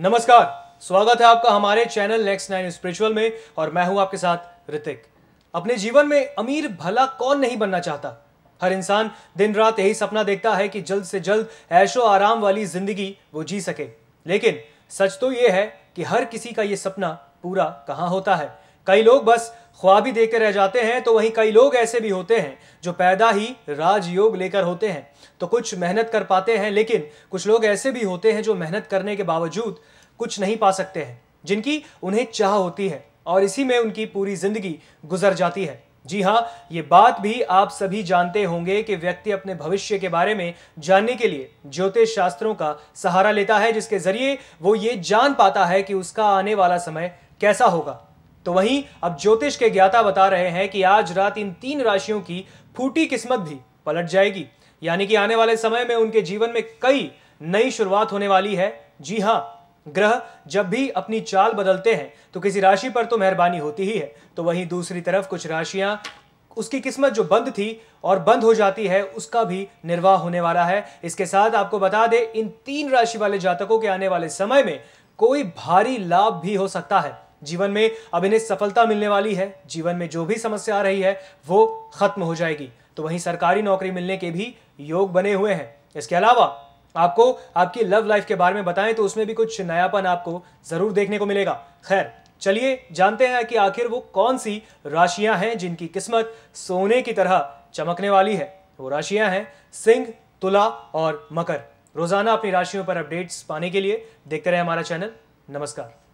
नमस्कार स्वागत है आपका हमारे चैनल नेक्स्ट नाइन स्पिरिचुअल में और मैं हूं आपके साथ ऋतिक अपने जीवन में अमीर भला कौन नहीं बनना चाहता हर इंसान दिन रात यही सपना देखता है कि जल्द से जल्द ऐशो आराम वाली जिंदगी वो जी सके लेकिन सच तो ये है कि हर किसी का ये सपना पूरा कहाँ होता है कई लोग बस ख्वाबी देखते रह जाते हैं तो वहीं कई लोग ऐसे भी होते हैं जो पैदा ही राजयोग लेकर होते हैं तो कुछ मेहनत कर पाते हैं लेकिन कुछ लोग ऐसे भी होते हैं जो मेहनत करने के बावजूद कुछ नहीं पा सकते हैं जिनकी उन्हें चाह होती है और इसी में उनकी पूरी जिंदगी गुजर जाती है जी हाँ ये बात भी आप सभी जानते होंगे कि व्यक्ति अपने भविष्य के बारे में जानने के लिए ज्योतिष शास्त्रों का सहारा लेता है जिसके जरिए वो ये जान पाता है कि उसका आने वाला समय कैसा होगा तो वहीं अब ज्योतिष के ज्ञाता बता रहे हैं कि आज रात इन तीन राशियों की फूटी किस्मत भी पलट जाएगी यानी कि आने वाले समय में उनके जीवन में कई नई शुरुआत होने वाली है जी हाँ ग्रह जब भी अपनी चाल बदलते हैं तो किसी राशि पर तो मेहरबानी होती ही है तो वहीं दूसरी तरफ कुछ राशियां उसकी किस्मत जो बंद थी और बंद हो जाती है उसका भी निर्वाह होने वाला है इसके साथ आपको बता दें इन तीन राशि वाले जातकों के आने वाले समय में कोई भारी लाभ भी हो सकता है जीवन में अब इन्हें सफलता मिलने वाली है जीवन में जो भी समस्या आ रही है वो खत्म हो जाएगी तो वहीं सरकारी नौकरी मिलने के भी योग बने हुए हैं इसके अलावा आपको आपकी लव लाइफ के बारे में बताएं तो उसमें भी कुछ नयापन आपको जरूर देखने को मिलेगा खैर चलिए जानते हैं कि आखिर वो कौन सी राशियां हैं जिनकी किस्मत सोने की तरह चमकने वाली है वो राशियां हैं सिंह तुला और मकर रोजाना अपनी राशियों पर अपडेट्स पाने के लिए देखते रहे हमारा चैनल नमस्कार